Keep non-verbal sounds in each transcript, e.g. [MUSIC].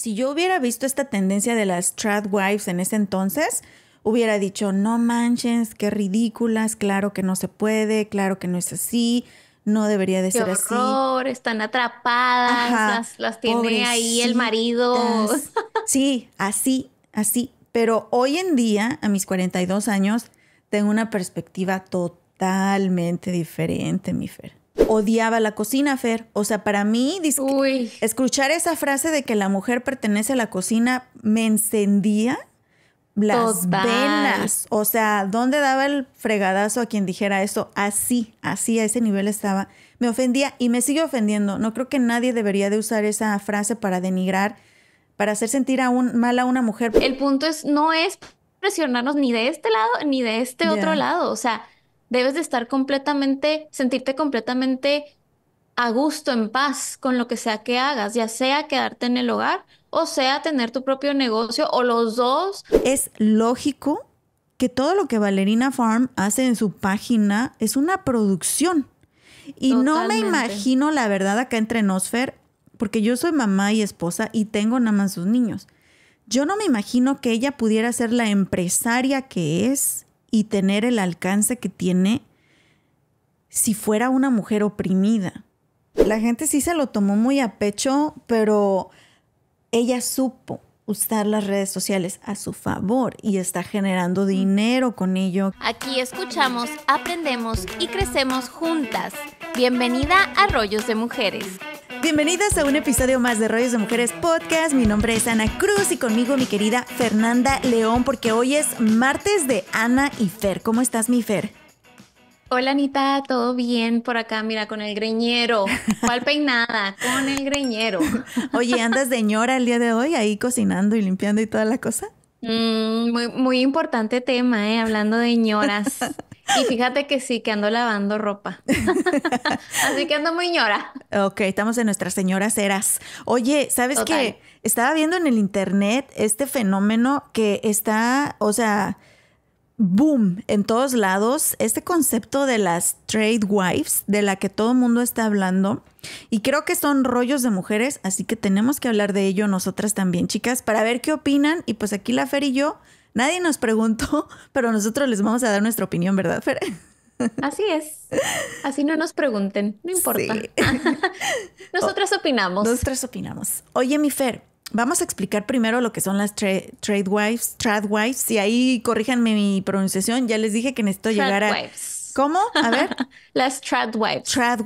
Si yo hubiera visto esta tendencia de las trad wives en ese entonces, hubiera dicho, no manches, qué ridículas, claro que no se puede, claro que no es así, no debería de qué ser horror, así. están atrapadas, las, las, tiene ahí el marido. [LAUGHS] Sí, así, así. Pero hoy en día, a mis 42 años, tengo una perspectiva totalmente diferente, mi Fer odiaba la cocina, Fer. O sea, para mí, escuchar esa frase de que la mujer pertenece a la cocina me encendía las venas. O sea, ¿dónde daba el fregadazo a quien dijera eso? Así, así, a ese nivel estaba. Me ofendía y me sigue ofendiendo. No creo que nadie debería de usar esa frase para denigrar, para hacer sentir a mal a una mujer. El punto es, no es presionarnos ni de este lado ni de este otro lado. O sea, debes de estar completamente, sentirte completamente a gusto, en paz con lo que sea que hagas, ya sea quedarte en el hogar o sea tener tu propio negocio o los dos. Es lógico que todo lo que Valerina Farm hace en su página es una producción. Y no me imagino la verdad acá entre Nosfer, porque yo soy mamá y esposa y tengo nada más sus niños. Yo no me imagino que ella pudiera ser la empresaria que es y tener el alcance que tiene si fuera una mujer oprimida. La gente sí se lo tomó muy a pecho, pero ella supo usar las redes sociales a su favor y está generando dinero con ello. Aquí escuchamos, aprendemos y crecemos juntas. Bienvenida a Rollos de Mujeres. Bienvenidas a un episodio más de Rollos de Mujeres Podcast. Mi nombre es Ana Cruz y conmigo mi querida Fernanda León, porque hoy es martes de Ana y Fer. ¿Cómo estás, mi Fer? Hola Anita, ¿todo bien por acá? Mira, con el greñero. ¿Cuál peinada? Con el greñero. [LAUGHS] Oye, ¿andas de ñora el día de hoy ahí cocinando y limpiando y toda la cosa? Mm, muy, muy importante tema, ¿eh? Hablando de ñoras. [LAUGHS] Y fíjate que sí, que ando lavando ropa. [LAUGHS] Así que ando muy ñora. Ok, estamos en nuestras señoras eras. Oye, ¿sabes qué? Estaba viendo en el internet este fenómeno que está, o sea, boom en todos lados este concepto de las trade wives, de la que todo el mundo está hablando. Y creo que son rollos de mujeres, así que tenemos que hablar de ello nosotras también, chicas, para ver qué opinan. Y pues aquí la Fer y yo, nadie nos preguntó, [LAUGHS] pero nosotros les vamos a dar nuestra opinión, ¿verdad, Fer? Así es. Así no nos pregunten, no importa. [LAUGHS] [LAUGHS] Nosotras opinamos. Nosotras opinamos. Oye, mi Fer, Vamos a explicar primero lo que son las trade wives, trad wives, y ahí corríjanme mi pronunciación. Ya les dije que necesito llegar a. Wives. ¿Cómo? A ver. [LAUGHS] las trad wives. Trad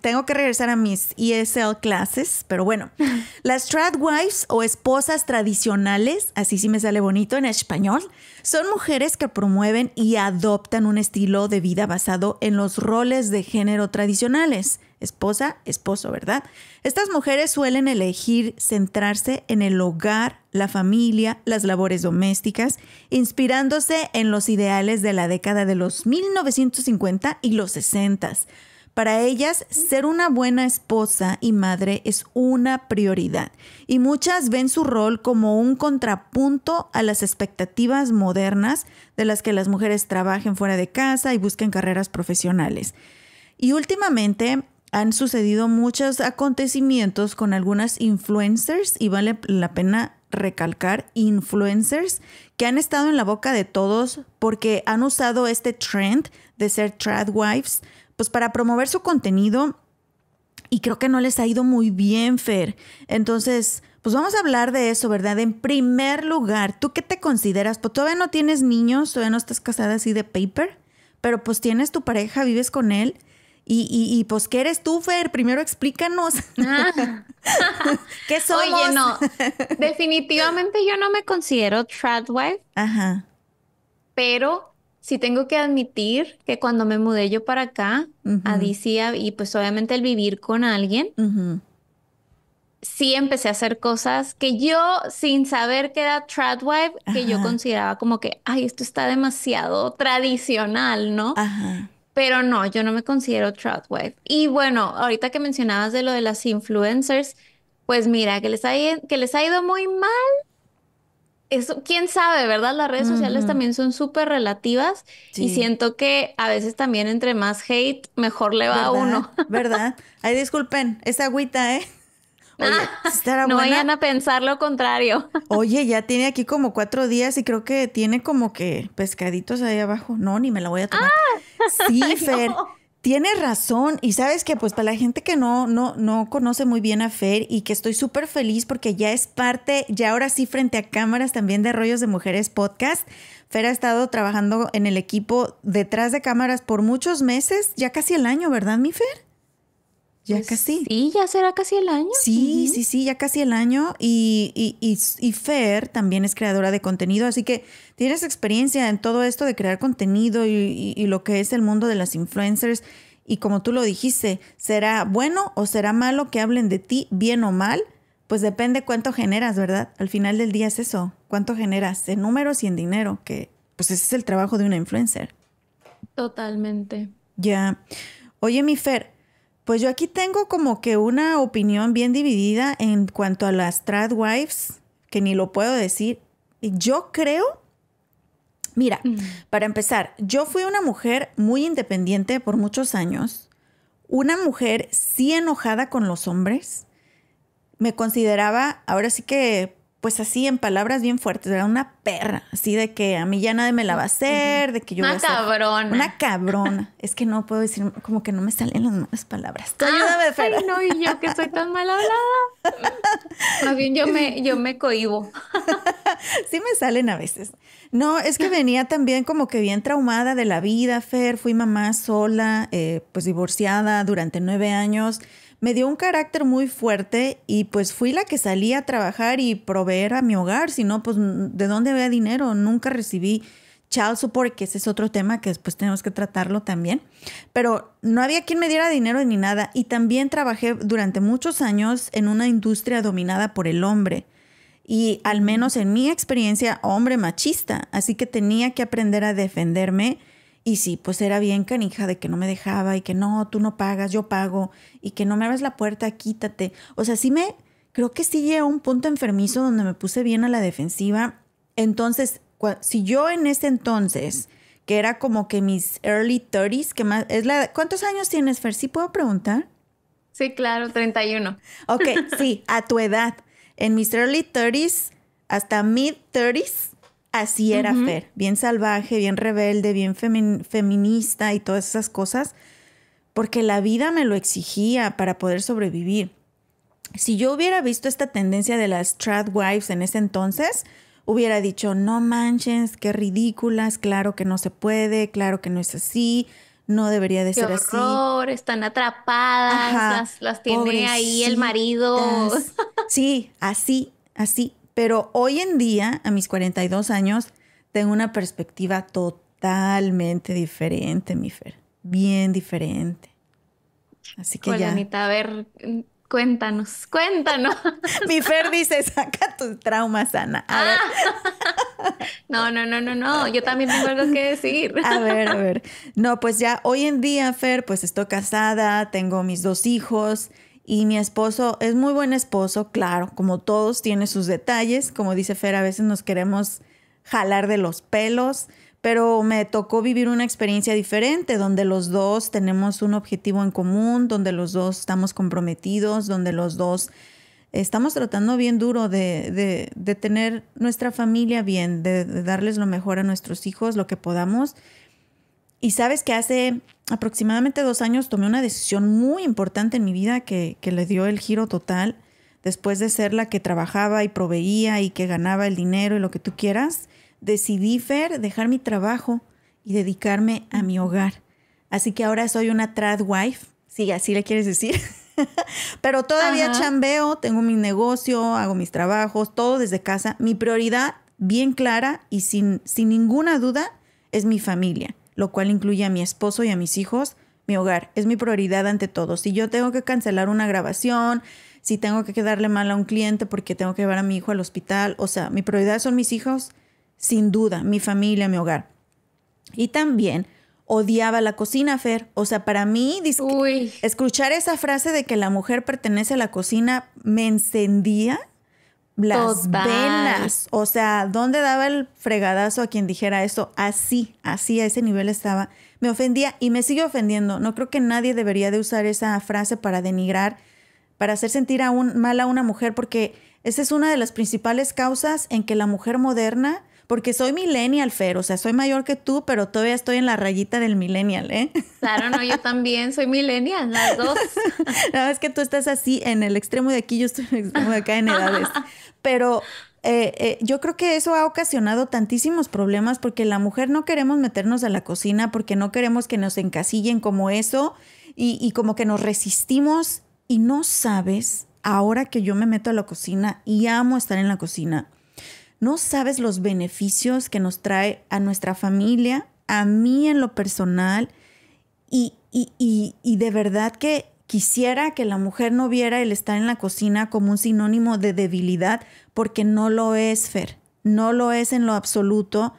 tengo que regresar a mis ESL clases, pero bueno. [LAUGHS] las trad wives o esposas tradicionales, así sí me sale bonito en español, son mujeres que promueven y adoptan un estilo de vida basado en los roles de género tradicionales esposa, esposo, ¿verdad? Estas mujeres suelen elegir centrarse en el hogar, la familia, las labores domésticas, inspirándose en los ideales de la década de los 1950 y los 60. Para ellas, ser una buena esposa y madre es una prioridad, y muchas ven su rol como un contrapunto a las expectativas modernas de las que las mujeres trabajen fuera de casa y busquen carreras profesionales. Y últimamente han sucedido muchos acontecimientos con algunas influencers y vale la pena recalcar influencers que han estado en la boca de todos porque han usado este trend de ser tradwives pues para promover su contenido y creo que no les ha ido muy bien Fer. Entonces, pues vamos a hablar de eso, ¿verdad? En primer lugar, ¿tú qué te consideras? Pues todavía no tienes niños, todavía no estás casada así de paper, pero pues tienes tu pareja, vives con él y, pues, ¿qué eres tú, Fer? Primero explícanos. Ah. [LAUGHS] ¿Qué somos? Oye, no. [LAUGHS] Definitivamente yo no me considero tradwife. Ajá. Pero sí tengo que admitir que cuando me mudé yo para acá, a DC, y pues obviamente el vivir con alguien, sí empecé a hacer cosas que yo, sin saber que era tradwife, que yo consideraba como que, ay, esto está demasiado tradicional, ¿no? Ajá. Pero no, yo no me considero wife. Y bueno, ahorita que mencionabas de lo de las influencers, pues mira, que les ha, que les ha ido muy mal. Eso, quién sabe, ¿verdad? Las redes sociales también son súper relativas y siento que a veces también entre más hate, mejor le va a uno. [LAUGHS] ¿Verdad? Ay, disculpen, esa agüita, ¿eh? [LAUGHS] no vayan a pensar lo contrario. [LAUGHS] Oye, ya tiene aquí como cuatro días y creo que tiene como que pescaditos ahí abajo. No, ni me la voy a tomar. Ah, [LAUGHS] sí, Fer. tiene razón y sabes que pues para la gente que no no no conoce muy bien a Fer y que estoy súper feliz porque ya es parte, ya ahora sí frente a cámaras también de Rollos de Mujeres Podcast. Fer ha estado trabajando en el equipo detrás de cámaras por muchos meses, ya casi el año, ¿verdad, mi Fer? Ya pues casi. Sí, ya será casi el año. Sí, sí, sí, ya casi el año. Y, y, y, y, Fer también es creadora de contenido, así que tienes experiencia en todo esto de crear contenido y, lo que es el mundo de las influencers. Y como tú lo dijiste, ¿será bueno o será malo que hablen de ti, bien o mal? Pues depende cuánto generas, ¿verdad? Al final del día es eso, cuánto generas en números y en dinero, que pues ese es el trabajo de una influencer. Totalmente. Ya. Oye, mi Fer, pues yo aquí tengo como que una opinión bien dividida en cuanto a las wives, que ni lo puedo decir. Yo creo, mira, para empezar, yo fui una mujer muy independiente por muchos años, una mujer sí enojada con los hombres. Me consideraba, ahora sí que pues así en palabras bien fuertes, era una perra, así de que a mí ya nadie me la va a hacer, de que yo... Una voy una cabrona. es que no puedo decir, como que no me salen las malas palabras. Ah, Fer. Ay, no, y yo que soy tan mal hablada. Más bien yo me, yo me cohibo. [LAUGHS] sí me salen a veces. No, es que venía también como que bien traumada de la vida, Fer. Fui mamá sola, eh, pues divorciada durante nueve años me dio un carácter muy fuerte y pues fui la que salí a trabajar y proveer a mi hogar, si no, pues de dónde había dinero, nunca recibí child support, que ese es otro tema que después tenemos que tratarlo también, pero no había quien me diera dinero ni nada y también trabajé durante muchos años en una industria dominada por el hombre y al menos en mi experiencia hombre machista, así que tenía que aprender a defenderme y sí, pues era bien canija de que no me dejaba y que no, tú no pagas, yo pago y que no me abres la puerta, quítate. O sea, sí me, creo que sí llegué a un punto enfermizo donde me puse bien a la defensiva. Entonces, si yo en ese entonces, que era como que mis early 30s, que más, es la, ¿cuántos años tienes, Fer? ¿Sí puedo preguntar? Sí, claro, 31. Ok, sí, [LAUGHS] a tu edad. En mis early 30s hasta mid 30s, Así era Fer, bien salvaje, bien rebelde, bien feminista y todas esas cosas, porque la vida me lo exigía para poder sobrevivir. Si yo hubiera visto esta tendencia de las trad wives en ese entonces, hubiera dicho, no manches, qué ridículas, claro que no se puede, claro que no es así, no debería de ser horror, así. están atrapadas, las, tiene ahí el marido. [LAUGHS] Sí, así, así. Pero hoy en día, a mis 42 años, tengo una perspectiva totalmente diferente, mi Fer. Bien diferente. Así que ya. Anita, a ver, cuéntanos, cuéntanos. [LAUGHS] mi Fer dice, saca tu trauma sana. Ah. [LAUGHS] no, no, no, no, no. Yo también tengo algo que decir. a ver, a ver. No, pues ya hoy en día, Fer, pues estoy casada, tengo mis dos hijos. Y mi esposo es muy buen esposo, claro, como todos, tiene sus detalles. Como dice Fer, a veces nos queremos jalar de los pelos, pero me tocó vivir una experiencia diferente, donde los dos tenemos un objetivo en común, donde los dos estamos comprometidos, donde los dos estamos tratando bien duro de, de, de tener nuestra familia bien, de darles lo mejor a nuestros hijos, lo que podamos, y sabes que hace aproximadamente dos años tomé una decisión muy importante en mi vida que, le dio el giro total. Después de ser la que trabajaba y proveía y que ganaba el dinero y lo que tú quieras, decidí, Fer, dejar mi trabajo y dedicarme a mi hogar. Así que ahora soy una trad wife, si así le quieres decir. [LAUGHS] Pero todavía chambeo, tengo mi negocio, hago mis trabajos, todo desde casa. Mi prioridad bien clara y sin, sin ninguna duda es mi familia lo cual incluye a mi esposo y a mis hijos, mi hogar es mi prioridad ante todo. Si yo tengo que cancelar una grabación, si tengo que quedarle mal a un cliente porque tengo que llevar a mi hijo al hospital, o sea, mi prioridad son mis hijos, sin duda, mi familia, mi hogar. Y también odiaba la cocina, Fer. O sea, para mí, escuchar esa frase de que la mujer pertenece a la cocina me encendía las venas. O sea, ¿dónde daba el fregadazo a quien dijera eso? Así, así, a ese nivel estaba. Me ofendía y me sigue ofendiendo. No creo que nadie debería de usar esa frase para denigrar, para hacer sentir a un, mal a una mujer, porque esa es una de las principales causas en que la mujer moderna porque soy millennial, Fer, o sea, soy mayor que tú, pero todavía estoy en la rayita del millennial, ¿eh? Claro, no, yo también soy millennial, las dos. [LAUGHS] verdad es que tú estás así en el extremo de aquí, yo estoy en el extremo de acá en edades. Pero eh, eh, yo creo que eso ha ocasionado tantísimos problemas porque la mujer no queremos meternos a la cocina, porque no queremos que nos encasillen como eso y como que nos resistimos y no sabes, ahora que yo me meto a la cocina y amo estar en la cocina, no sabes los beneficios que nos trae a nuestra familia, a mí en lo personal, y, de verdad que quisiera que la mujer no viera el estar en la cocina como un sinónimo de debilidad, porque no lo es, Fer, no lo es en lo absoluto,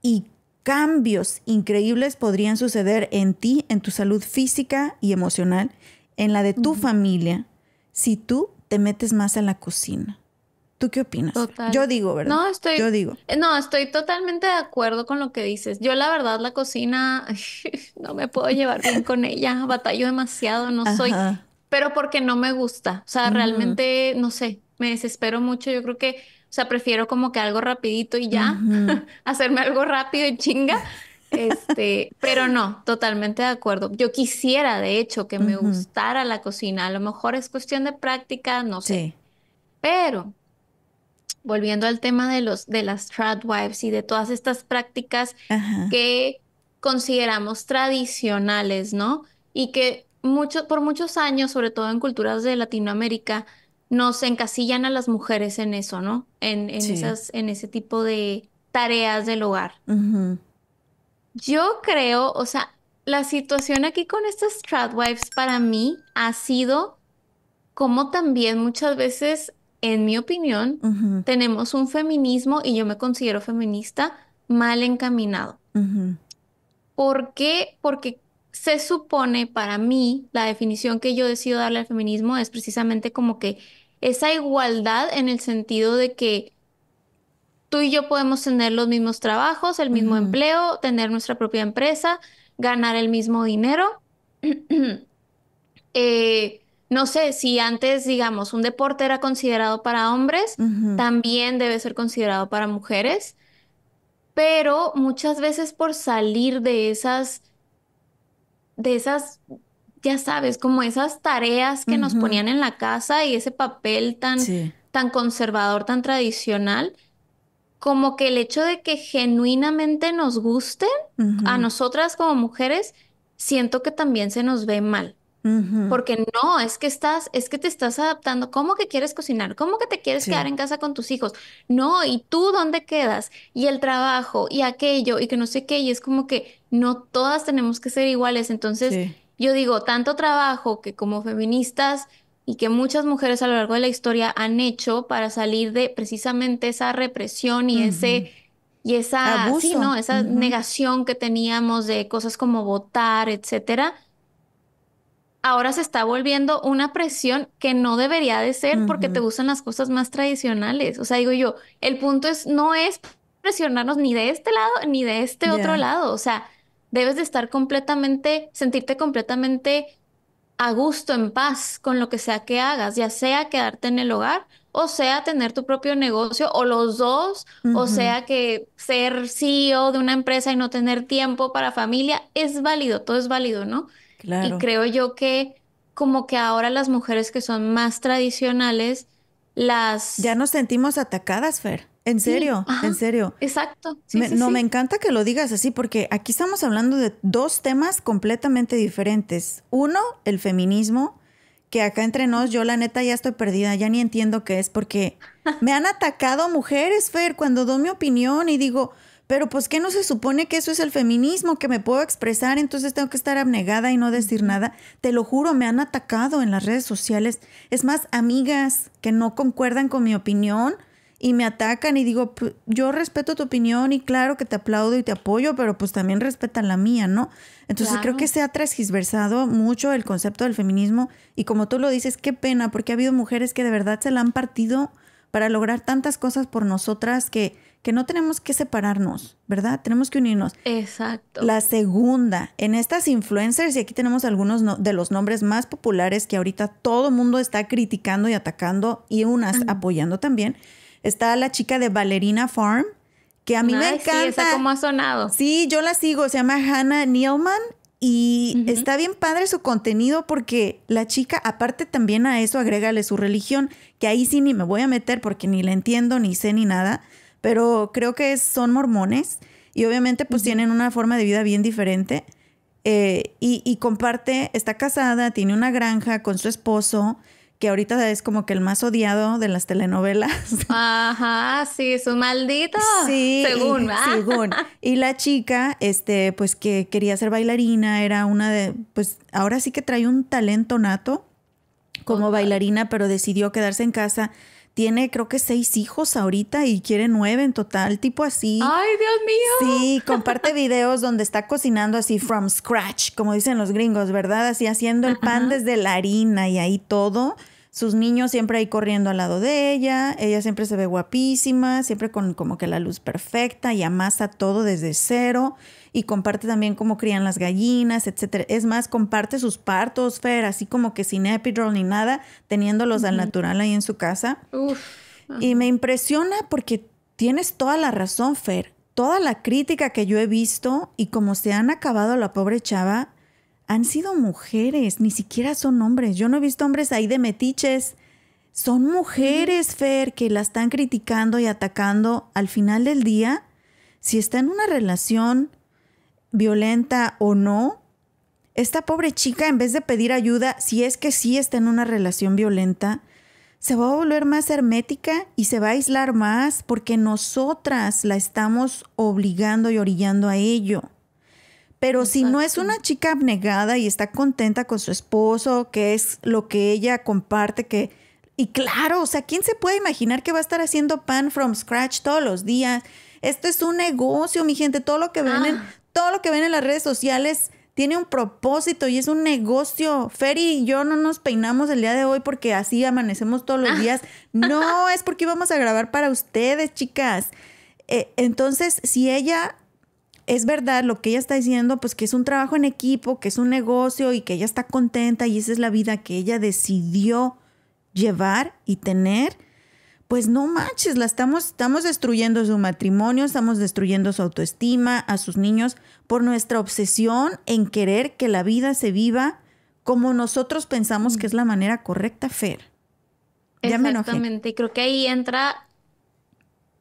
y cambios increíbles podrían suceder en ti, en tu salud física y emocional, en la de tu familia, si tú te metes más en la cocina. ¿Tú qué opinas? Yo digo, ¿verdad? No, estoy. Yo digo. Eh, no, estoy totalmente de acuerdo con lo que dices. Yo, la verdad, la cocina [LAUGHS] no me puedo llevar bien [LAUGHS] con ella. Batallo demasiado, no soy. Pero porque no me gusta. O sea, realmente, no sé, me desespero mucho. Yo creo que, o sea, prefiero como que algo rapidito y ya. [LAUGHS] Hacerme algo rápido y chinga. Este, pero no, totalmente de acuerdo. Yo quisiera, de hecho, que me gustara la cocina. A lo mejor es cuestión de práctica, no sé. Pero volviendo al tema de, los, de las tradwives y de todas estas prácticas que consideramos tradicionales, ¿no? Y que mucho, por muchos años, sobre todo en culturas de Latinoamérica, nos encasillan a las mujeres en eso, ¿no? En, esas, en ese tipo de tareas del hogar. Yo creo, o sea, la situación aquí con estas tradwives para mí ha sido como también muchas veces en mi opinión, tenemos un feminismo, y yo me considero feminista, mal encaminado. ¿Por qué? Porque se supone para mí, la definición que yo decido darle al feminismo es precisamente como que esa igualdad en el sentido de que tú y yo podemos tener los mismos trabajos, el mismo empleo, tener nuestra propia empresa, ganar el mismo dinero. [CLEARS THROAT] Eh, no sé, si antes, digamos, un deporte era considerado para hombres, también debe ser considerado para mujeres, pero muchas veces por salir de esas, de esas, ya sabes, como esas tareas que nos ponían en la casa y ese papel tan, tan conservador, tan tradicional, como que el hecho de que genuinamente nos gusten a nosotras como mujeres, siento que también se nos ve mal. Porque no, es que estás, es que te estás adaptando. ¿Cómo que quieres cocinar? ¿Cómo que te quieres quedar en casa con tus hijos? No, ¿y tú dónde quedas? Y el trabajo, y aquello, y que no sé qué, y es como que no todas tenemos que ser iguales. Entonces, yo digo, tanto trabajo que como feministas y que muchas mujeres a lo largo de la historia han hecho para salir de precisamente esa represión y ese y esa, esa negación que teníamos de cosas como votar, etcétera ahora se está volviendo una presión que no debería de ser porque te gustan las cosas más tradicionales. O sea, digo yo, el punto es, no es presionarnos ni de este lado ni de este otro lado. O sea, debes de estar completamente, sentirte completamente a gusto, en paz con lo que sea que hagas, ya sea quedarte en el hogar o sea tener tu propio negocio o los dos, o sea que ser CEO de una empresa y no tener tiempo para familia, es válido, todo es válido, ¿no? Y creo yo que como que ahora las mujeres que son más tradicionales, las... Ya nos sentimos atacadas, Fer. En serio, en serio. Exacto. no, me encanta que lo digas así porque aquí estamos hablando de dos temas completamente diferentes. Uno, el feminismo, que acá entre nos, yo la neta ya estoy perdida, ya ni entiendo qué es porque me han atacado mujeres, Fer, cuando doy mi opinión y digo, pero pues ¿qué no se supone que eso es el feminismo, que me puedo expresar, entonces tengo que estar abnegada y no decir nada. Te lo juro, me han atacado en las redes sociales. Es más, amigas que no concuerdan con mi opinión y me atacan y digo, yo respeto tu opinión y claro que te aplaudo y te apoyo, pero pues también respetan la mía, ¿no? Entonces creo que se ha transversado mucho el concepto del feminismo y como tú lo dices, qué pena, porque ha habido mujeres que de verdad se la han partido para lograr tantas cosas por nosotras que que no tenemos que separarnos, ¿verdad? Tenemos que unirnos. Exacto. La segunda, en estas influencers, y aquí tenemos algunos de los nombres más populares que ahorita todo el mundo está criticando y atacando y unas apoyando también, está la chica de Ballerina Farm, que a mí me encanta. Sí, como ha sonado. Sí, yo la sigo, se llama Hannah Nealman y está bien padre su contenido porque la chica, aparte también a eso, agrégale su religión, que ahí sí ni me voy a meter porque ni la entiendo, ni sé, ni nada pero creo que son mormones y obviamente pues tienen una forma de vida bien diferente. Eh, y, comparte, está casada, tiene una granja con su esposo, que ahorita es como que el más odiado de las telenovelas. [LAUGHS] Ajá, sí, su maldito. Sí, según, y, según. [LAUGHS] Y la chica, este, pues que quería ser bailarina, era una de, pues ahora sí que trae un talento nato como bailarina, pero decidió quedarse en casa tiene creo que seis hijos ahorita y quiere nueve en total, tipo así. ¡Ay, Dios mío! Sí, [LAUGHS] comparte videos donde está cocinando así from scratch, como dicen los gringos, ¿verdad? Así haciendo el pan desde la harina y ahí todo sus niños siempre ahí corriendo al lado de ella, ella siempre se ve guapísima, siempre con como que la luz perfecta y amasa todo desde cero y comparte también cómo crían las gallinas, etcétera. Es más, comparte sus partos, Fer, así como que sin epidural ni nada, teniéndolos al natural ahí en su casa. Ah. Y me impresiona porque tienes toda la razón, Fer. Toda la crítica que yo he visto y como se han acabado la pobre chava, han sido mujeres, ni siquiera son hombres. Yo no he visto hombres ahí de metiches. Son mujeres, Fer, que la están criticando y atacando. Al final del día, si está en una relación violenta o no, esta pobre chica, en vez de pedir ayuda, si es que sí está en una relación violenta, se va a volver más hermética y se va a aislar más porque nosotras la estamos obligando y orillando a ello. Pero si no es una chica abnegada y está contenta con su esposo, que es lo que ella comparte, que... Y claro, o sea, ¿quién se puede imaginar que va a estar haciendo pan from scratch todos los días? Esto es un negocio, mi gente. Todo lo que ven, en, ah. todo lo que las redes sociales tiene un propósito y es un negocio. Ferry y yo no nos peinamos el día de hoy porque así amanecemos todos los ah. días. No, es porque íbamos a grabar para ustedes, chicas. Eh, entonces, si ella es verdad lo que ella está diciendo, pues que es un trabajo en equipo, que es un negocio y que ella está contenta y esa es la vida que ella decidió llevar y tener, pues no manches, la estamos, estamos destruyendo su matrimonio, estamos destruyendo su autoestima, a sus niños, por nuestra obsesión en querer que la vida se viva como nosotros pensamos que es la manera correcta, Fer. Ya Exactamente, Y creo que ahí entra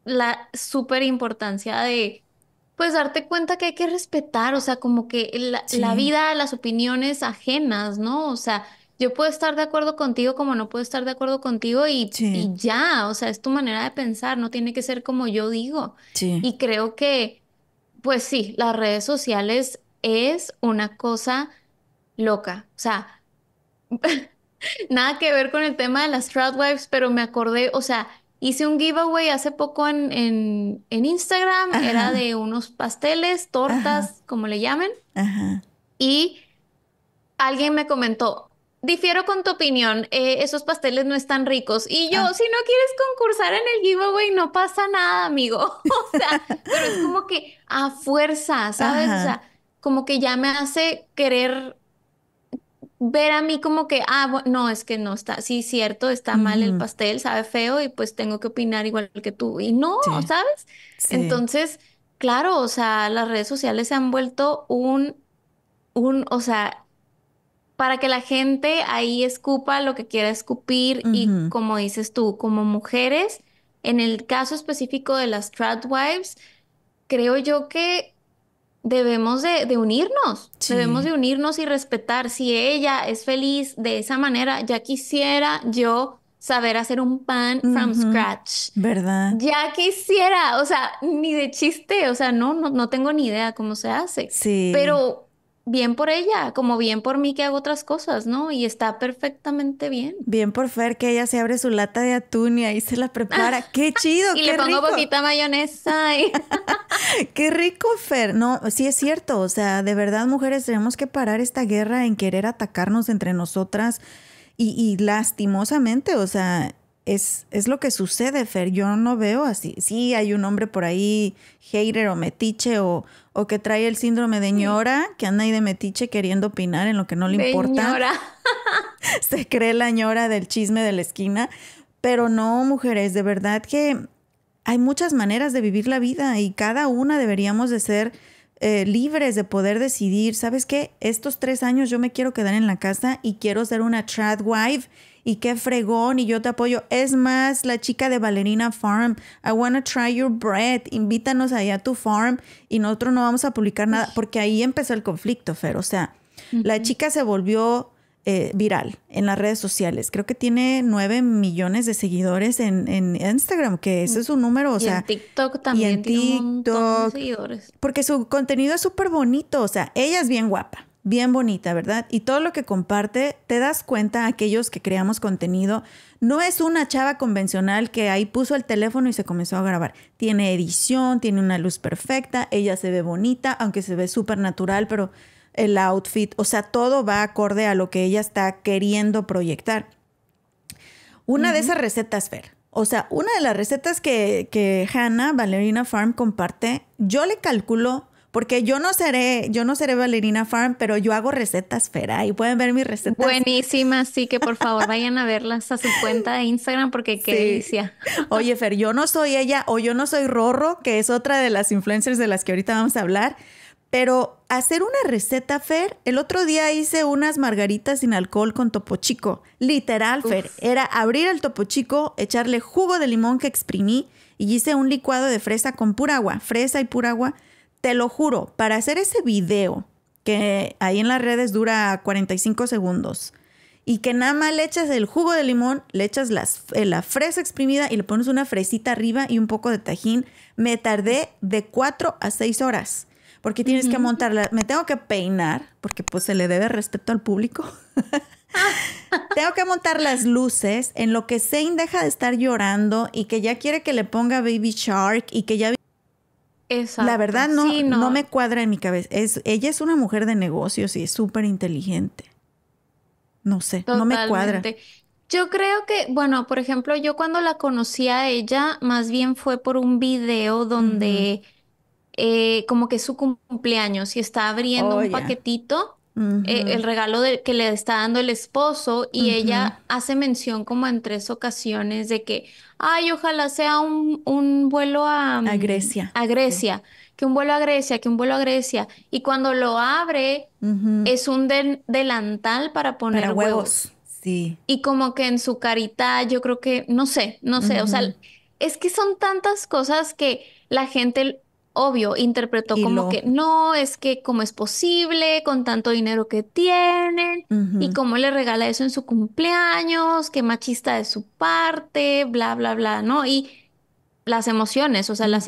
la súper importancia de pues darte cuenta que hay que respetar, o sea, como que la, vida, las opiniones ajenas, ¿no? O sea, yo puedo estar de acuerdo contigo como no puedo estar de acuerdo contigo y, ya, o sea, es tu manera de pensar, no tiene que ser como yo digo. Y creo que, pues sí, las redes sociales es una cosa loca, o sea, [LAUGHS] nada que ver con el tema de las Wives, pero me acordé, o sea, Hice un giveaway hace poco en, Instagram, era de unos pasteles, tortas, como le llamen. Y alguien me comentó, difiero con tu opinión, eh, esos pasteles no están ricos. Y yo, ah. si no quieres concursar en el giveaway, no pasa nada, amigo. [LAUGHS] o sea, pero es como que a fuerza, ¿sabes? O sea, como que ya me hace querer ver a mí como que, ah, no, es que no está, sí, cierto, está mal el pastel, sabe feo y pues tengo que opinar igual que tú. Y no, ¿sabes? Entonces, claro, o sea, las redes sociales se han vuelto un, un, o sea, para que la gente ahí escupa lo que quiera escupir y como dices tú, como mujeres, en el caso específico de las trad wives, creo yo que debemos de, unirnos, debemos de unirnos y respetar. Si ella es feliz de esa manera, ya quisiera yo saber hacer un pan from scratch. ¿Verdad? Ya quisiera, o sea, ni de chiste, o sea, no, no, no tengo ni idea cómo se hace. Sí. Pero bien por ella, como bien por mí que hago otras cosas, ¿no? Y está perfectamente bien. Bien por Fer que ella se abre su lata de atún y ahí se la prepara. [LAUGHS] ¡Qué chido! y le pongo poquita mayonesa. [LAUGHS] ¡Qué rico, Fer! No, sí es cierto. O sea, de verdad, mujeres, tenemos que parar esta guerra en querer atacarnos entre nosotras. Y, y lastimosamente, o sea, es, lo que sucede, Fer. Yo no veo así. Sí, hay un hombre por ahí, hater o metiche, o, o que trae el síndrome de ñora, que anda ahí de metiche queriendo opinar en lo que no le importa. Ñora. [LAUGHS] Se cree la ñora del chisme de la esquina. Pero no, mujeres, de verdad que hay muchas maneras de vivir la vida y cada una deberíamos de ser eh, libres de poder decidir, ¿sabes qué? Estos tres años yo me quiero quedar en la casa y quiero ser una trad wife y qué fregón y yo te apoyo. Es más, la chica de Valerina Farm, I wanna try your bread, invítanos allá a tu farm y nosotros no vamos a publicar nada, porque ahí empezó el conflicto, Fer. O sea, la chica se volvió eh, viral en las redes sociales. Creo que tiene 9 millones de seguidores en, Instagram, que ese es su número. O y en TikTok también. seguidores. Porque su contenido es súper bonito. O sea, ella es bien guapa bien bonita, ¿verdad? Y todo lo que comparte, te das cuenta, aquellos que creamos contenido, no es una chava convencional que ahí puso el teléfono y se comenzó a grabar. Tiene edición, tiene una luz perfecta, ella se ve bonita, aunque se ve súper natural, pero el outfit, o sea, todo va acorde a lo que ella está queriendo proyectar. Una de esas recetas, Fer. O sea, una de las recetas que, que Hannah, Valerina Farm, comparte, yo le calculo porque yo no seré, yo no seré bailarina farm, pero yo hago recetas fera y pueden ver mis recetas. Buenísimas, sí que por favor vayan a verlas a su [LAUGHS] cuenta de Instagram porque qué Oye, Fer, yo no soy ella o yo no soy Rorro, que es otra de las influencers de las que ahorita vamos a hablar, pero hacer una receta, Fer, el otro día hice unas margaritas sin alcohol con topo chico. Literal, Fer, era abrir el topo chico, echarle jugo de limón que exprimí y hice un licuado de fresa con pura agua, fresa y pura agua te lo juro, para hacer ese video que ahí en las redes dura 45 segundos y que nada más le echas el jugo de limón, le echas eh, la fresa exprimida y le pones una fresita arriba y un poco de tajín, me tardé de 4 a 6 horas porque tienes que montarla. Me tengo que peinar, porque pues se le debe respeto al público. [LAUGHS] tengo que montar las luces, en lo que Zane deja de estar llorando y que ya quiere que le ponga Baby Shark y que ya la verdad no, no, me cuadra en mi cabeza. Es, ella es una mujer de negocios y es súper inteligente. No sé, no me cuadra. Yo creo que, bueno, por ejemplo, yo cuando la conocí a ella, más bien fue por un video donde eh, como que es su cumpleaños y está abriendo un oh, paquetito eh, el regalo que le está dando el esposo y ella hace mención como en tres ocasiones de que, ay, ojalá sea un, vuelo mm, a, Grecia. A Grecia, que un vuelo a Grecia, que un vuelo a Grecia. Y cuando lo abre, es un delantal para poner huevos. huevos. Sí. Y como que en su carita, yo creo que, no sé, no sé, o sea, es que son tantas cosas que la gente obvio, interpretó como que no, es que cómo es posible con tanto dinero que tienen y cómo le regala eso en su cumpleaños, qué machista de su parte, bla, bla, bla, ¿no? Y las emociones, o sea, las,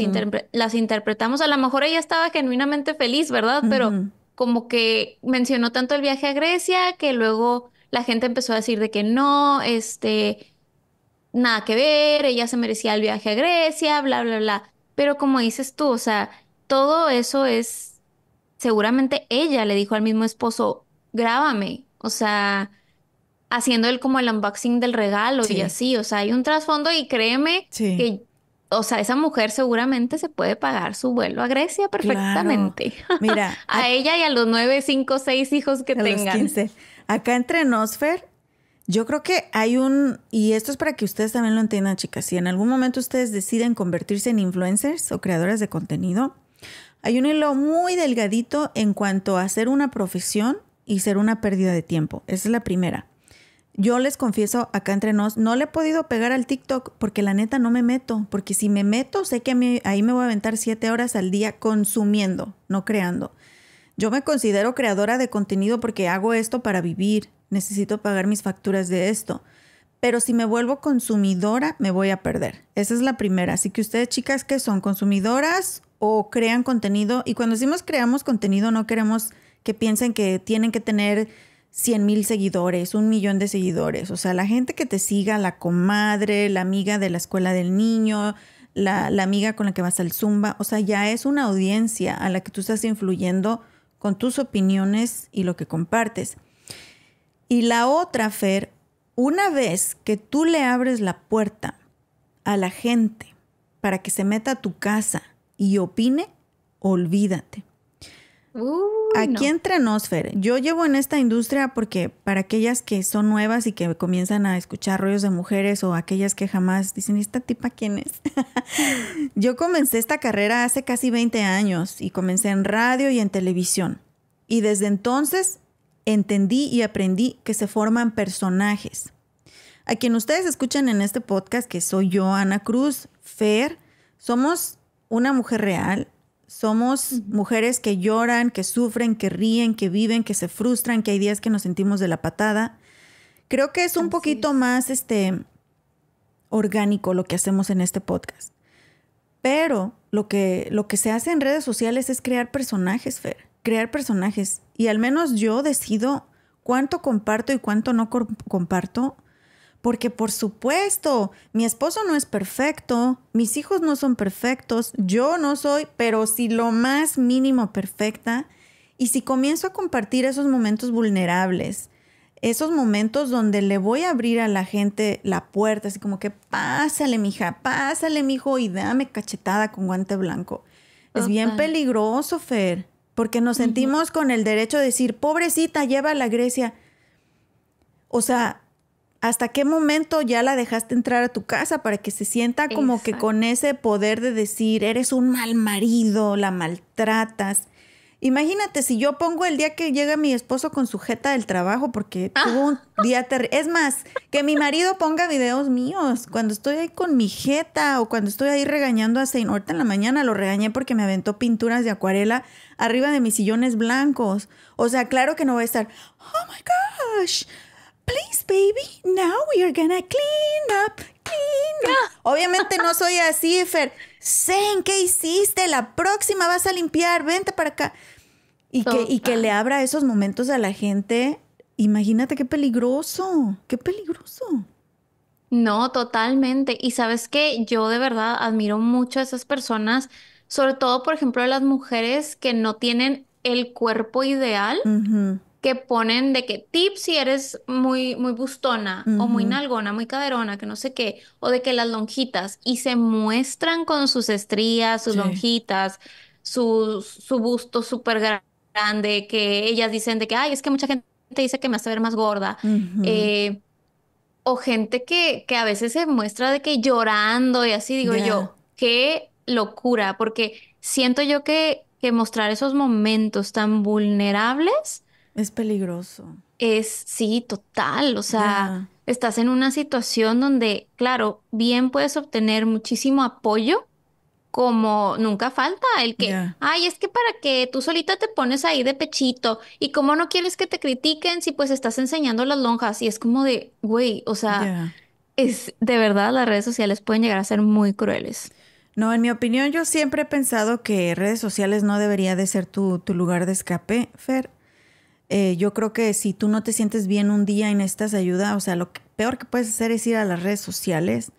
las interpretamos, a lo mejor ella estaba genuinamente feliz, ¿verdad? Pero como que mencionó tanto el viaje a Grecia que luego la gente empezó a decir de que no, este, nada que ver, ella se merecía el viaje a Grecia, bla, bla, bla. Pero como dices tú, o sea, todo eso es, seguramente ella le dijo al mismo esposo, grábame, o sea, haciendo él como el unboxing del regalo y así, o sea, hay un trasfondo y créeme que o sea, esa mujer seguramente se puede pagar su vuelo a Grecia perfectamente. [LAUGHS] Mira. a, ella y a los nueve, cinco, seis hijos que tengan. Acá entre Nosfer, yo creo que hay un, y esto es para que ustedes también lo entiendan, chicas, si en algún momento ustedes deciden convertirse en influencers o creadoras de contenido, hay un hilo muy delgadito en cuanto a hacer una profesión y ser una pérdida de tiempo. Esa es la primera. Yo les confieso acá entre nos, no le he podido pegar al TikTok porque la neta no me meto, porque si me meto sé que ahí me voy a aventar siete horas al día consumiendo, no creando. Yo me considero creadora de contenido porque hago esto para vivir, necesito pagar mis facturas de esto. Pero si me vuelvo consumidora, me voy a perder. Esa es la primera. Así que ustedes, chicas, que son consumidoras o crean contenido, y cuando decimos creamos contenido, no queremos que piensen que tienen que tener 100 mil seguidores, un millón de seguidores. O sea, la gente que te siga, la comadre, la amiga de la escuela del niño, la, la, amiga con la que vas al zumba. O sea, ya es una audiencia a la que tú estás influyendo con tus opiniones y lo que compartes. Y la otra, Fer, una vez que tú le abres la puerta a la gente para que se meta a tu casa y opine, olvídate. Aquí no. Fer, yo llevo en esta industria porque para aquellas que son nuevas y que comienzan a escuchar rollos de mujeres o aquellas que jamás dicen, ¿esta tipa quién es? [LAUGHS] yo comencé esta carrera hace casi 20 años y comencé en radio y en televisión. Y desde entonces entendí y aprendí que se forman personajes. A quien ustedes escuchan en este podcast, que soy yo, Ana Cruz, Fer, somos una mujer real, somos mujeres que lloran, que sufren, que ríen, que viven, que se frustran, que hay días que nos sentimos de la patada. Creo que es un poquito más este orgánico lo que hacemos en este podcast. Pero lo que, lo que se hace en redes sociales es crear personajes, Fer crear personajes y al menos yo decido cuánto comparto y cuánto no comparto. Porque por supuesto, mi esposo no es perfecto, mis hijos no son perfectos, yo no soy, pero si lo más mínimo perfecta, y si comienzo a compartir esos momentos vulnerables, esos momentos donde le voy a abrir a la gente la puerta, así como que pásale, mija, pásale, mijo, y dame cachetada con guante blanco. Es bien peligroso, Fer porque nos sentimos con el derecho de decir, pobrecita, lleva a la Grecia. O sea, ¿hasta qué momento ya la dejaste entrar a tu casa para que se sienta como que con ese poder de decir, eres un mal marido, la maltratas? Imagínate si yo pongo el día que llega mi esposo con su jeta del trabajo porque ah. tuvo un día terrible. Es más, que mi marido ponga videos míos cuando estoy ahí con mi jeta o cuando estoy ahí regañando a Saint. Ahorita en la mañana lo regañé porque me aventó pinturas de acuarela arriba de mis sillones blancos. O sea, claro que no voy a estar, oh my gosh, please baby, now we are gonna clean up, clean up. Ah. Obviamente no soy así, Fer. Sen, ¿qué hiciste? La próxima vas a limpiar, vente para acá. Y, que, le abra esos momentos a la gente, imagínate qué peligroso, qué peligroso. No, totalmente. Y sabes que yo de verdad admiro mucho a esas personas, sobre todo, por ejemplo, a las mujeres que no tienen el cuerpo ideal, que ponen de que tips si eres muy, muy bustona o muy nalgona, muy caderona, que no sé qué, o de que las lonjitas, y se muestran con sus estrías, sus lonjitas, su, su busto súper grande grande, que ellas dicen de que, ay, es que mucha gente dice que me hace ver más gorda. Eh, o gente que, que, a veces se muestra de que llorando y así, digo yo, qué locura, porque siento yo que, mostrar esos momentos tan vulnerables es peligroso. Es, sí, total, o sea, estás en una situación donde, claro, bien puedes obtener muchísimo apoyo, como nunca falta el que, ay, es que para que tú solita te pones ahí de pechito y como no quieres que te critiquen si pues estás enseñando las lonjas y es como de, güey, o sea, es de verdad las redes sociales pueden llegar a ser muy crueles. No, en mi opinión yo siempre he pensado que redes sociales no debería de ser tu, lugar de escape, Fer. Eh, yo creo que si tú no te sientes bien un día y estas ayuda, o sea, lo peor que puedes hacer es ir a las redes sociales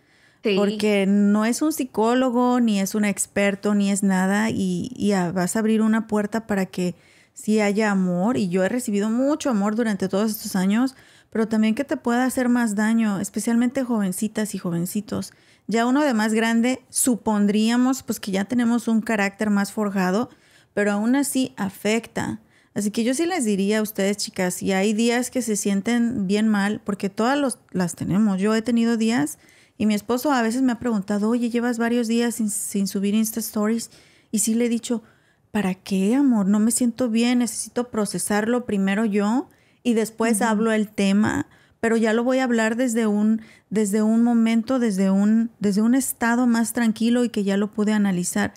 porque no es un psicólogo, ni es un experto, ni es nada, y, vas a abrir una puerta para que sí haya amor, y yo he recibido mucho amor durante todos estos años, pero también que te pueda hacer más daño, especialmente jovencitas y jovencitos. Ya uno de más grande, supondríamos pues que ya tenemos un carácter más forjado, pero aún así afecta. Así que yo sí les diría a ustedes, chicas, si hay días que se sienten bien mal, porque todas las tenemos. Yo he tenido días y mi esposo a veces me ha preguntado, oye, llevas varios días sin, subir Insta Stories. Y sí le he dicho, ¿para qué, amor? No me siento bien, necesito procesarlo primero yo y después hablo el tema, pero ya lo voy a hablar desde un, desde un momento, desde un, desde un estado más tranquilo y que ya lo pude analizar.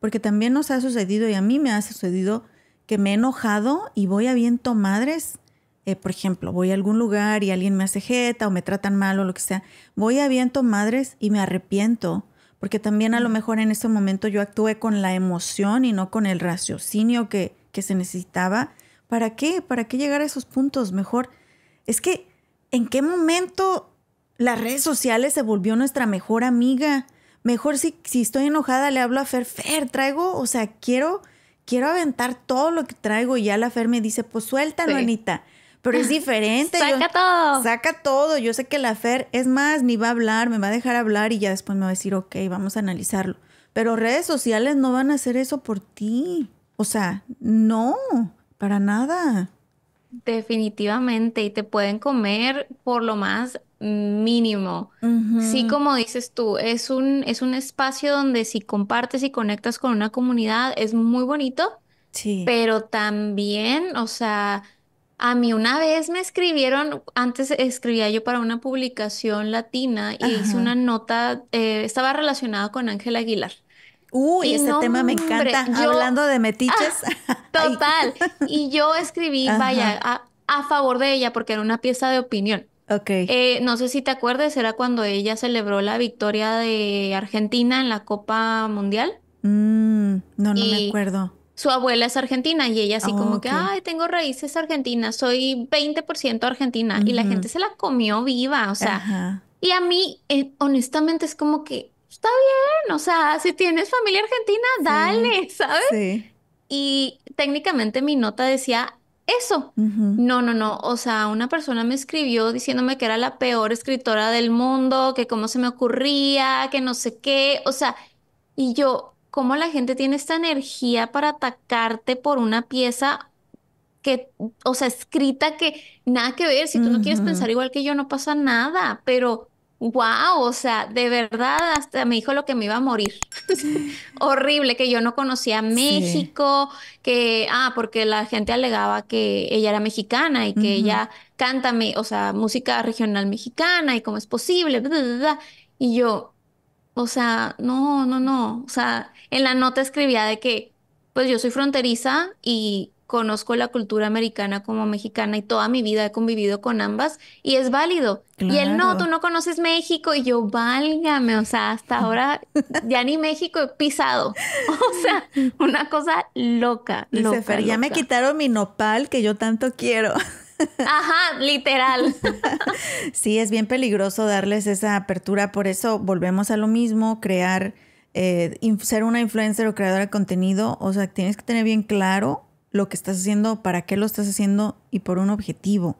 Porque también nos ha sucedido y a mí me ha sucedido que me he enojado y voy a viento madres eh, por ejemplo, voy a algún lugar y alguien me hace jeta o me tratan mal o lo que sea, voy a viento madres y me arrepiento, porque también a lo mejor en ese momento yo actué con la emoción y no con el raciocinio que, que se necesitaba. ¿Para qué? ¿Para qué llegar a esos puntos? Mejor, es que, ¿en qué momento las redes sociales se volvió nuestra mejor amiga? Mejor si, estoy enojada le hablo a Fer, Fer, traigo, o sea, quiero, quiero aventar todo lo que traigo y ya la Fer me dice, pues suelta, sí pero es [LAUGHS] diferente. Saca todo. Saca todo. Yo sé que la Fer, es más, ni va a hablar, me va a dejar hablar y ya después me va a decir, ok, vamos a analizarlo. Pero redes sociales no van a hacer eso por ti. O sea, no, para nada. Definitivamente, y te pueden comer por lo más mínimo. Sí, como dices tú, es un, es un espacio donde si compartes y conectas con una comunidad es muy bonito, sí. pero también, o sea, a mí una vez me escribieron, antes escribía yo para una publicación latina y hice una nota, eh, estaba relacionada con Ángela Aguilar. Uy, ese tema me encanta, hablando de metiches. Ah, [LAUGHS] total. y yo escribí, vaya, a, favor de ella porque era una pieza de opinión. Ok. Eh, no sé si te acuerdes, era cuando ella celebró la victoria de Argentina en la Copa Mundial. Mm, no, no me acuerdo su abuela es argentina y ella así como ah, que, ay, tengo raíces argentinas, soy 20% argentina. Y la gente se la comió viva, o sea. Y a mí, eh, honestamente, es como que, está bien, o sea, si tienes familia argentina, dale, [LAUGHS] ¿sabes? Y técnicamente mi nota decía eso. No, no, no. O sea, una persona me escribió diciéndome que era la peor escritora del mundo, que cómo se me ocurría, que no sé qué. O sea, y yo, cómo la gente tiene esta energía para atacarte por una pieza que, o sea, escrita que nada que ver, si tú no quieres pensar igual que yo, no pasa nada, pero wow, o sea, de verdad hasta me dijo lo que me iba a morir. [LAUGHS] Horrible, que yo no conocía México, que, ah, porque la gente alegaba que ella era mexicana y que ella canta, o sea, música regional mexicana y cómo es posible, y yo, o sea, no, no, no. O sea, en la nota escribía de que, pues yo soy fronteriza y conozco la cultura americana como mexicana y toda mi vida he convivido con ambas y es válido. Y él no, tú no conoces México y yo, válgame, o sea, hasta ahora ya ni México he pisado. [LAUGHS] O sea, una cosa loca, Dice loca, ya me quitaron mi nopal que yo tanto quiero. [LAUGHS] Ajá, literal. [LAUGHS] sí, es bien peligroso darles esa apertura, por eso volvemos a lo mismo, crear, eh, ser una influencer o creadora de contenido, o sea, tienes que tener bien claro lo que estás haciendo, para qué lo estás haciendo y por un objetivo.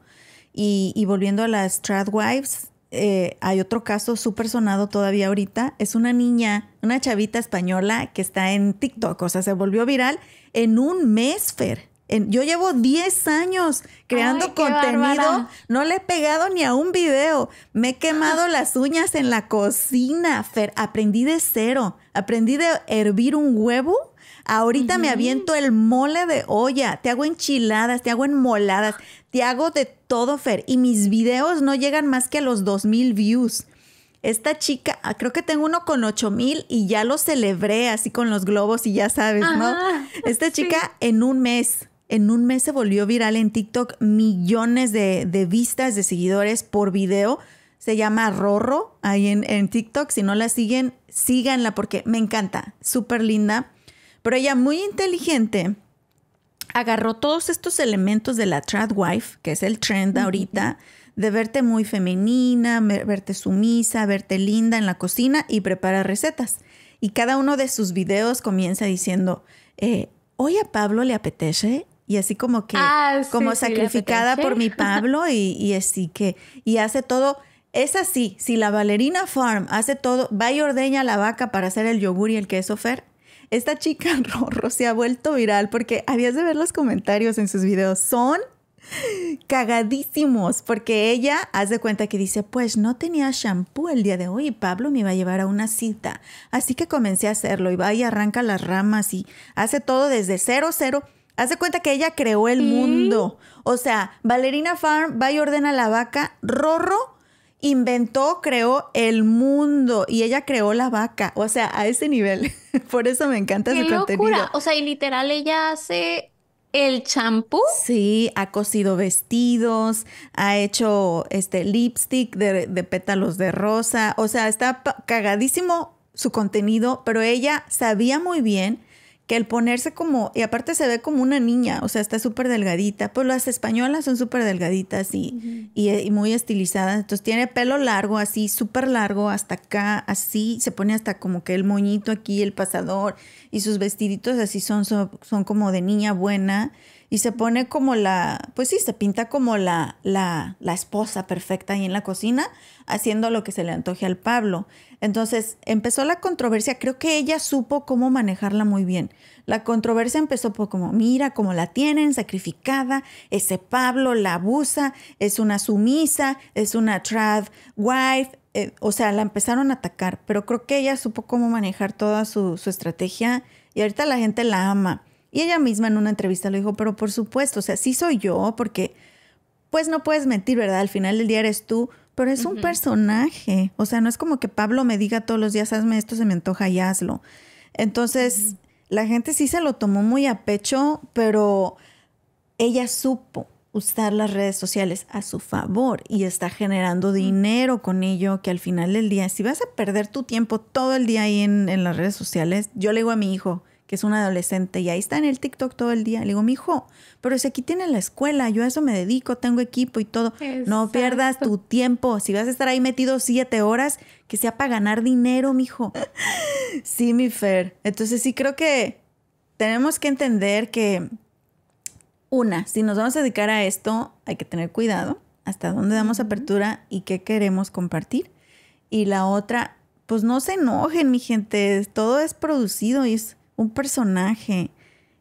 Y, volviendo a las tradwives eh, hay otro caso súper sonado todavía ahorita. Es una niña, una chavita española que está en TikTok, o sea, se volvió viral en un mes, Fer yo llevo 10 años creando contenido, no le he pegado ni a un video, me he quemado ah. las uñas en la cocina, Fer. aprendí de cero, aprendí de hervir un huevo. Ahorita me aviento el mole de olla, te hago enchiladas, te hago enmoladas, te hago de todo, Fer. Y mis videos no llegan más que a los 2000 views. Esta chica, ah, creo que tengo uno con 8000 y ya lo celebré así con los globos y ya sabes, ¿no? Esta chica en un mes en un mes se volvió viral en TikTok millones de, vistas, de seguidores por video. Se llama Rorro ahí en, TikTok. Si no la siguen, síganla porque me encanta. Súper linda. Pero ella muy inteligente agarró todos estos elementos de la trad wife, que es el trend ahorita, de verte muy femenina, verte sumisa, verte linda en la cocina y prepara recetas. Y cada uno de sus videos comienza diciendo, hoy eh, a Pablo le apetece y así como que ah, como sacrificada por mi [LAUGHS] Pablo y, así que y hace todo es así si la bailarina farm hace todo va y ordeña la vaca para hacer el yogur y el queso fer esta chica Rorro [LAUGHS] se ha vuelto viral porque habías de ver los comentarios en sus videos son cagadísimos porque ella hace cuenta que dice pues no tenía shampoo el día de hoy y Pablo me iba a llevar a una cita así que comencé a hacerlo y va y arranca las ramas y hace todo desde cero cero Haz de cuenta que ella creó el mm. mundo. O sea, Valerina Farm va y ordena la vaca. Rorro inventó, creó el mundo y ella creó la vaca. O sea, a ese nivel. [LAUGHS] Por eso me encanta ¡Qué locura! O sea, y literal ella hace el champú. Sí, ha cosido vestidos, ha hecho este lipstick de, de pétalos de rosa. O sea, está cagadísimo su contenido, pero ella sabía muy bien que el ponerse como, y aparte se ve como una niña, o sea, está súper delgadita, pues las españolas son súper delgaditas y, eh, y, muy estilizadas, entonces tiene pelo largo, así, súper largo, hasta acá, así, se pone hasta como que el moñito aquí, el pasador, y sus vestiditos así son, son, son como de niña buena, y se pone como la, pues sí, se pinta como la, la, esposa perfecta ahí en la cocina, haciendo lo que se le antoje al Pablo. Entonces empezó la controversia, creo que ella supo cómo manejarla muy bien. La controversia empezó por como, mira cómo la tienen, sacrificada, ese Pablo la abusa, es una sumisa, es una trad wife, eh, o sea, la empezaron a atacar, pero creo que ella supo cómo manejar toda su, su estrategia y ahorita la gente la ama. Y ella misma en una entrevista lo dijo, pero por supuesto, o sea, sí soy yo, porque pues no puedes mentir, ¿verdad? Al final del día eres tú, pero es un personaje. O sea, no es como que Pablo me diga todos los días, hazme esto, se me antoja y hazlo. Entonces, la gente sí se lo tomó muy a pecho, pero ella supo usar las redes sociales a su favor y está generando dinero con ello, que al final del día, si vas a perder tu tiempo todo el día ahí en, en las redes sociales, yo le digo a mi hijo, que es un adolescente, y ahí está en el TikTok todo el día. Le digo, mi hijo, pero si aquí tiene la escuela, yo a eso me dedico, tengo equipo y todo. No pierdas tu tiempo. Si vas a estar ahí metido siete horas, que sea para ganar dinero, mijo. [LAUGHS] sí, mi Fer. Entonces sí creo que tenemos que entender que, una, si nos vamos a dedicar a esto, hay que tener cuidado hasta dónde damos apertura y qué queremos compartir. Y la otra, pues no se enojen, mi gente, todo es producido y es un personaje.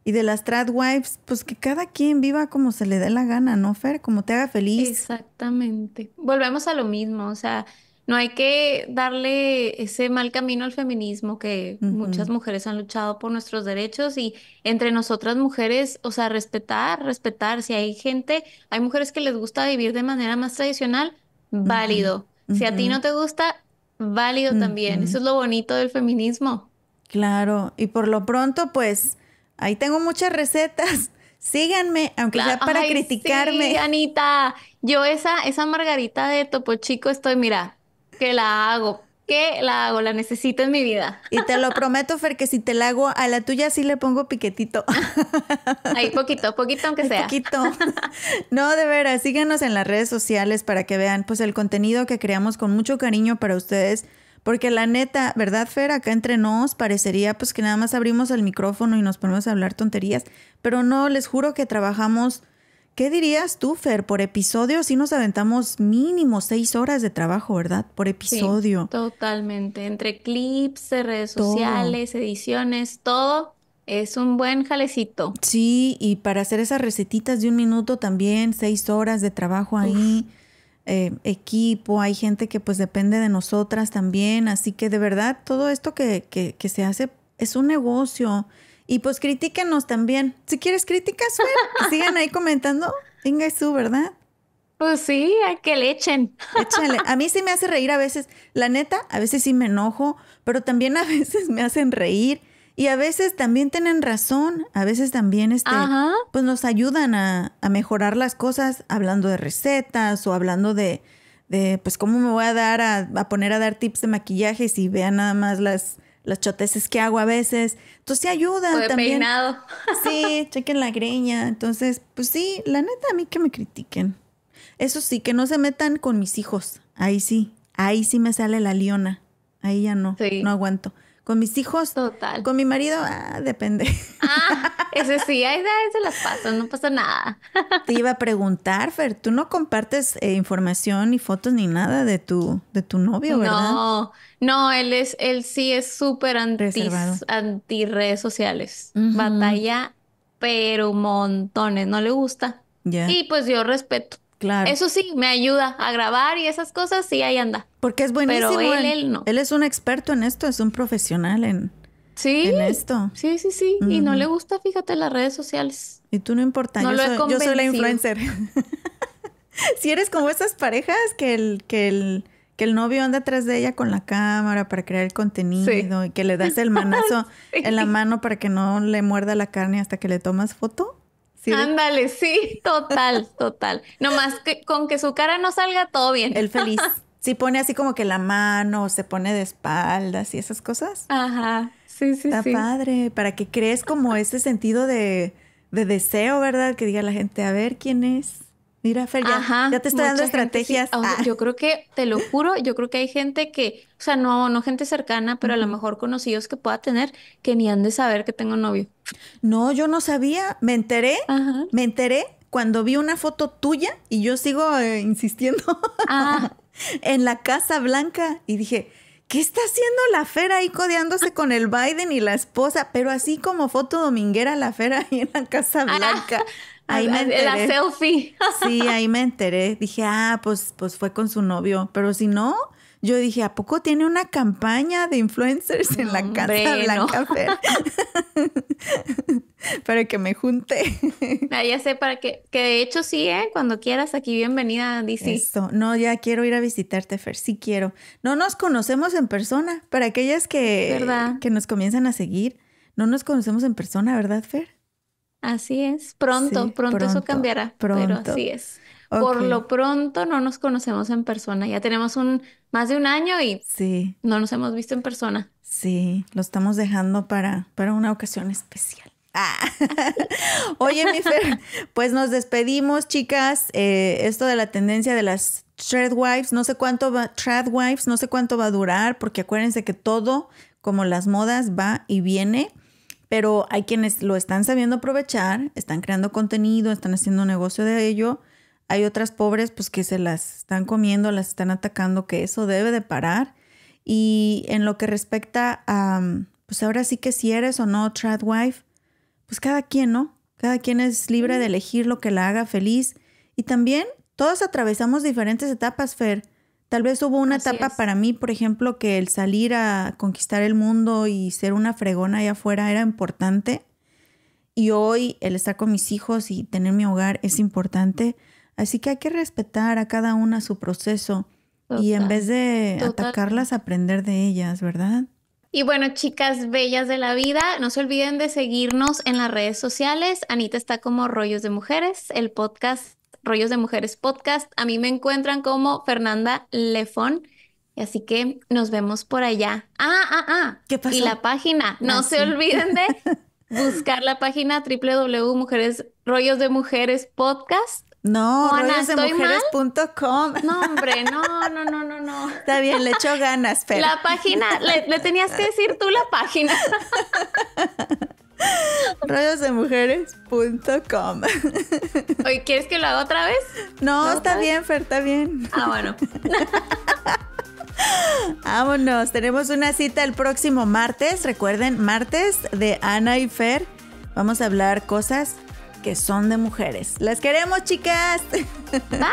Y de las tradwives, pues que cada quien viva como se le dé la gana, ¿no, Fer? Como te haga feliz. Exactamente. Volvemos a lo mismo, o sea, no hay que darle ese mal camino al feminismo que muchas mujeres han luchado por nuestros derechos y entre nosotras mujeres, o sea, respetar, respetar. Si hay gente, hay mujeres que les gusta vivir de manera más tradicional, válido. Si a ti no te gusta, válido también. Eso es lo bonito del feminismo. Claro, y por lo pronto, pues ahí tengo muchas recetas. [LAUGHS] Síganme, aunque sea para criticarme. Sí, Anita, yo esa, esa margarita de Topo Chico estoy, mira, que la hago, que la hago, la necesito en mi vida. Y te lo prometo, Fer, que si te la hago a la tuya sí le pongo piquetito. [LAUGHS] Ahí poquito, poquito aunque sea. Poquito. [LAUGHS] No, de veras, síganos en las redes sociales para que vean pues el contenido que creamos con mucho cariño para ustedes porque la neta, ¿verdad, Fer? Acá entre nos parecería pues que nada más abrimos el micrófono y nos ponemos a hablar tonterías. Pero no, les juro que trabajamos, ¿qué dirías tú, Fer? Por episodio sí nos aventamos mínimo seis horas de trabajo, ¿verdad? Por episodio. Sí, totalmente. Entre clips, redes sociales, ediciones, todo. Es un buen jalecito. Sí, y para hacer esas recetitas de un minuto también, seis horas de trabajo ahí. Eh, equipo, hay gente que pues depende de nosotras también, así que de verdad todo esto que, que, se hace es un negocio. Y pues critíquenos también. Si quieres críticas, sigan ahí comentando. Venga, su, ¿verdad? Pues sí, hay que le echen. A mí sí me hace reír a veces. La neta, a veces sí me enojo, pero también a [LAUGHS] veces me hacen reír. Y a veces también tienen razón, a veces también este, pues nos ayudan a, mejorar las cosas hablando de recetas o hablando de, de pues cómo me voy a dar a, poner a dar tips de maquillaje si vean nada más las, las choteces que hago a veces. Entonces sí ayudan también. Peinado. [LAUGHS] Sí, chequen la greña. Entonces, pues sí, la neta a mí que me critiquen. Eso sí, que no se metan con mis hijos. Ahí sí, ahí sí me sale la liona. Ahí ya no, no aguanto. Con mis hijos. Total. Con mi marido, ah, depende. Ah, [LAUGHS] ese sí, ahí se las pasa, no pasa nada. Te iba a preguntar, Fer, tú no compartes eh, información ni fotos ni nada de tu, de tu novio, ¿verdad? No, no, él es, él sí es súper anti, redes sociales. Batalla, pero montones, no le gusta. Y pues yo respeto. Claro. Eso sí, me ayuda a grabar y esas cosas, sí, ahí anda. Porque es buenísimo. él, no. Él es un experto en esto, es un profesional en, sí, esto. Sí, sí, sí. Y no le gusta, fíjate, las redes sociales. Y tú no importa. yo, soy, yo soy la influencer. [LAUGHS] si eres como esas parejas que el, que el, que el novio anda atrás de ella con la cámara para crear el contenido y que le das el manazo [LAUGHS] en la mano para que no le muerda la carne hasta que le tomas foto. Ándale, sí, total, total. Nomás con que su cara no salga, todo bien. El feliz. Sí, pone así como que la mano, se pone de espaldas y esas cosas. Ajá, sí, sí, Está padre, para que crees como ese sentido de, de deseo, ¿verdad? Que diga la gente, a ver quién es. Mira, Fer, ya, te estoy dando estrategias. Ah. Yo creo que, te lo juro, yo creo que hay gente que, o sea, no, no gente cercana, pero a lo mejor conocidos que pueda tener, que ni han de saber que tengo novio. No, yo no sabía, me enteré, me enteré cuando vi una foto tuya y yo sigo eh, insistiendo [LAUGHS] ah. en la Casa Blanca y dije, ¿qué está haciendo la Fer ahí codeándose con el Biden y la esposa? Pero así como foto dominguera la Fer ahí en la Casa ah. Blanca. Ahí ah, me ah, enteré. La selfie. [LAUGHS] Sí, ahí me enteré. Dije, ah, pues, pues fue con su novio. Pero si no, yo dije, ¿a poco tiene una campaña de influencers en la Casa Blanca? No. [LAUGHS] para que me junte. Ah, ya sé, para que, que de hecho sí, ¿eh? Cuando quieras, aquí bienvenida, dice. Listo, no, ya quiero ir a visitarte, Fer, sí quiero. No nos conocemos en persona, para aquellas que, que nos comienzan a seguir. No nos conocemos en persona, ¿verdad, Fer? Así es, pronto, pronto, eso cambiará, pero así es. Por lo pronto no nos conocemos en persona, ya tenemos un más de un año y no nos hemos visto en persona. Sí, lo estamos dejando para, para una ocasión especial. Ah. [LAUGHS] Oye, mi pues nos despedimos, chicas. Eh, esto de la tendencia de las wives, no sé cuánto va, no sé cuánto va a durar, porque acuérdense que todo, como las modas, va y viene. Pero hay quienes lo están sabiendo aprovechar, están creando contenido, están haciendo negocio de ello. Hay otras pobres pues que se las están comiendo, las están atacando, que eso debe de parar. Y en lo que respecta a, pues ahora sí que si eres o no tradwife, pues cada quien, ¿no? Cada quien es libre de elegir lo que la haga feliz. Y también todos atravesamos diferentes etapas, Fer. Tal vez hubo una etapa para mí, por ejemplo, que el salir a conquistar el mundo y ser una fregona allá afuera era importante. Y hoy el estar con mis hijos y tener mi hogar es importante. Así que hay que respetar a cada una su proceso y en vez de atacarlas, aprender de ellas, ¿verdad? Y bueno, chicas bellas de la vida, no se olviden de seguirnos en las redes sociales. Anita está como Rollos de Mujeres, el podcast Rollos de Mujeres Podcast. A mí me encuentran como Fernanda Lefón. Así que nos vemos por allá. Ah, ah, ah. ¿Qué pasó? Y la página. No ah, se olviden de [LAUGHS] buscar la página www.mujeres, rollos de mujeres podcast. No, rollosdemujeres.com. No, hombre, no, no, no, no, no. Está bien, le echo ganas, pero. La página, le tenías que decir tú la página. [LAUGHS] [LAUGHS] Rollosdemujeres.com. [LAUGHS] Oye, ¿quieres que lo haga otra vez? No, está bien, Fer, está bien. Ah, bueno. [LAUGHS] Vámonos, tenemos una cita el próximo martes. Recuerden, martes de Ana y Fer. Vamos a hablar cosas que son de mujeres. Las queremos, chicas. Bye.